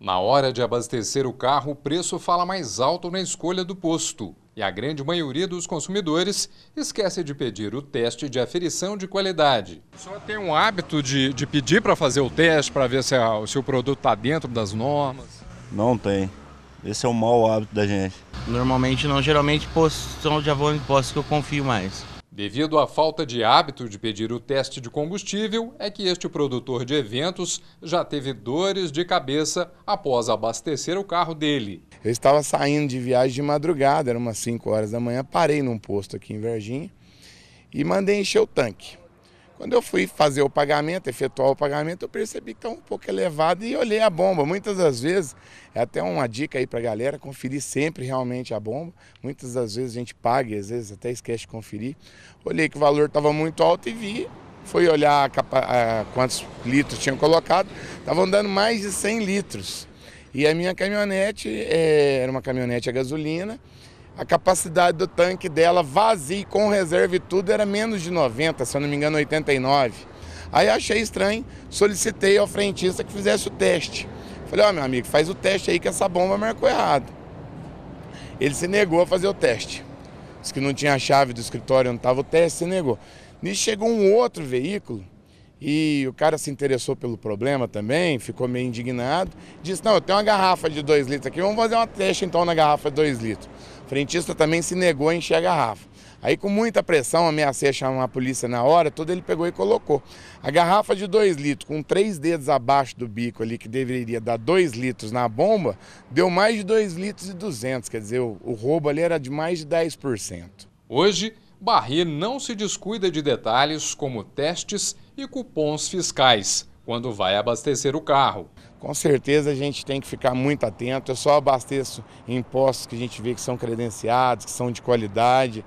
Na hora de abastecer o carro, o preço fala mais alto na escolha do posto. E a grande maioria dos consumidores esquece de pedir o teste de aferição de qualidade. Só tem um hábito de, de pedir para fazer o teste, para ver se, a, se o produto está dentro das normas? Não tem. Esse é o um mau hábito da gente. Normalmente não, geralmente postos, já vou em postos que eu confio mais. Devido à falta de hábito de pedir o teste de combustível, é que este produtor de eventos já teve dores de cabeça após abastecer o carro dele. Eu estava saindo de viagem de madrugada, eram umas 5 horas da manhã, parei num posto aqui em Verginha e mandei encher o tanque. Quando eu fui fazer o pagamento, efetuar o pagamento, eu percebi que está um pouco elevado e olhei a bomba. Muitas das vezes, é até uma dica aí para a galera, conferir sempre realmente a bomba. Muitas das vezes a gente paga e às vezes até esquece de conferir. Olhei que o valor estava muito alto e vi. Fui olhar a capa, a quantos litros tinham colocado, estavam dando mais de 100 litros. E a minha caminhonete é, era uma caminhonete a gasolina a capacidade do tanque dela vazio, com reserva e tudo, era menos de 90, se eu não me engano, 89. Aí achei estranho, solicitei ao frentista que fizesse o teste. Falei, ó, oh, meu amigo, faz o teste aí que essa bomba marcou errado. Ele se negou a fazer o teste. Diz que não tinha a chave do escritório onde estava o teste, se negou. Nisso chegou um outro veículo e o cara se interessou pelo problema também, ficou meio indignado. Disse: Não, eu tenho uma garrafa de 2 litros aqui, vamos fazer uma teste então na garrafa de 2 litros. O frentista também se negou a encher a garrafa. Aí, com muita pressão, ameacei chamar a polícia na hora, tudo ele pegou e colocou. A garrafa de 2 litros, com três dedos abaixo do bico ali, que deveria dar 2 litros na bomba, deu mais de 2 litros e 200, quer dizer, o, o roubo ali era de mais de 10%. Hoje, Barry não se descuida de detalhes como testes e cupons fiscais quando vai abastecer o carro. Com certeza a gente tem que ficar muito atento. Eu só abasteço em postos que a gente vê que são credenciados, que são de qualidade.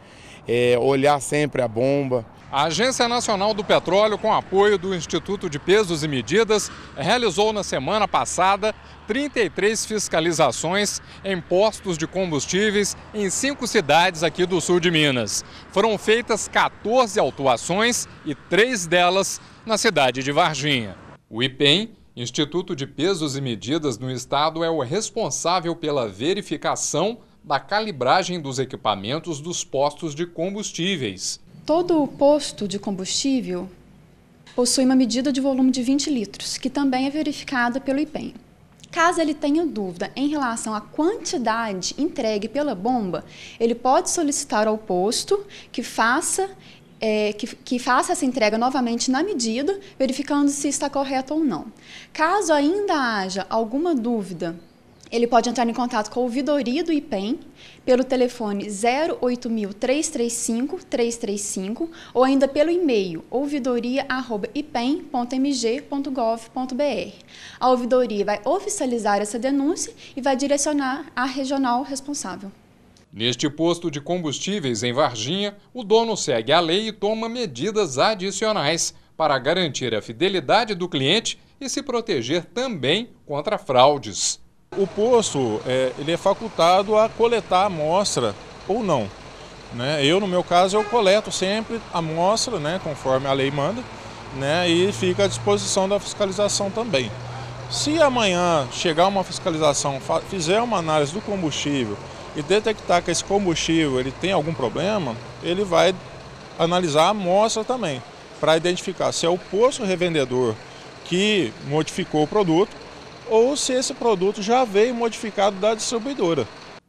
É, olhar sempre a bomba. A Agência Nacional do Petróleo, com apoio do Instituto de Pesos e Medidas, realizou na semana passada 33 fiscalizações em postos de combustíveis em cinco cidades aqui do sul de Minas. Foram feitas 14 autuações e três delas na cidade de Varginha. O IPEM Instituto de Pesos e Medidas no Estado é o responsável pela verificação da calibragem dos equipamentos dos postos de combustíveis. Todo posto de combustível possui uma medida de volume de 20 litros, que também é verificada pelo IPEM. Caso ele tenha dúvida em relação à quantidade entregue pela bomba, ele pode solicitar ao posto que faça é, que, que faça essa entrega novamente na medida, verificando se está correta ou não. Caso ainda haja alguma dúvida ele pode entrar em contato com a ouvidoria do IPEM pelo telefone 08335 335 ou ainda pelo e-mail ouvidoria@ipem.mg.gov.br. A ouvidoria vai oficializar essa denúncia e vai direcionar a regional responsável. Neste posto de combustíveis em Varginha, o dono segue a lei e toma medidas adicionais para garantir a fidelidade do cliente e se proteger também contra fraudes. O posto é, ele é facultado a coletar amostra ou não. Né? Eu, no meu caso, eu coleto sempre a amostra, né, conforme a lei manda, né, e fica à disposição da fiscalização também. Se amanhã chegar uma fiscalização, fizer uma análise do combustível e detectar que esse combustível ele tem algum problema, ele vai analisar a amostra também, para identificar se é o posto revendedor que modificou o produto ou se esse produto já veio modificado da distribuidora.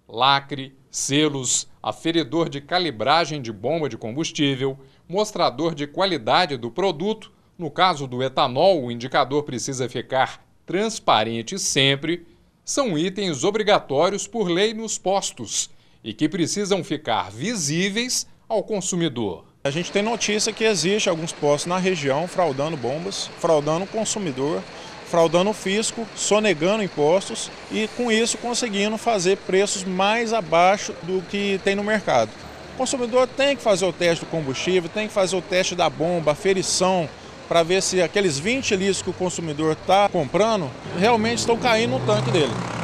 Lacre, selos, aferidor de calibragem de bomba de combustível, mostrador de qualidade do produto. No caso do etanol, o indicador precisa ficar transparente sempre são itens obrigatórios por lei nos postos e que precisam ficar visíveis ao consumidor. A gente tem notícia que existe alguns postos na região fraudando bombas, fraudando o consumidor, fraudando o fisco, sonegando impostos e com isso conseguindo fazer preços mais abaixo do que tem no mercado. O consumidor tem que fazer o teste do combustível, tem que fazer o teste da bomba, aferição, para ver se aqueles 20 litros que o consumidor está comprando realmente estão caindo no tanque dele.